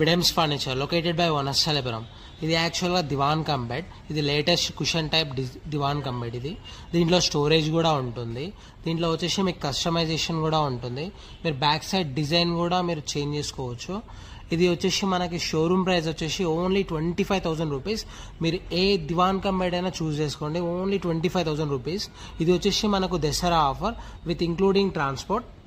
బిడెమ్స్ furniture located by Vanasthalipuram ఇది యాక్చువల్గా divan cum bed ఇది latest cushion type divan cum bed ఇది దీంట్లో స్టోరేజ్ కూడా ఉంటుంది దీంట్లో వచ్చేసి మీకు కస్టమైజేషన్ కూడా ఉంటుంది మీరు బ్యాక్ సైడ్ డిజైన్ కూడా మీరు చేంజ్ చేసుకోవచ్చు ఇది వచ్చేసి మనకి షోరూమ్ ప్రైస్ వచ్చేసి only twenty five thousand rupees మీరు ఏ దివాన్ కంబైడ్ అయినా చూస్ చేసుకోండి only twenty five thousand rupees ఇది వచ్చేసి మనకు Dasara offer with including transport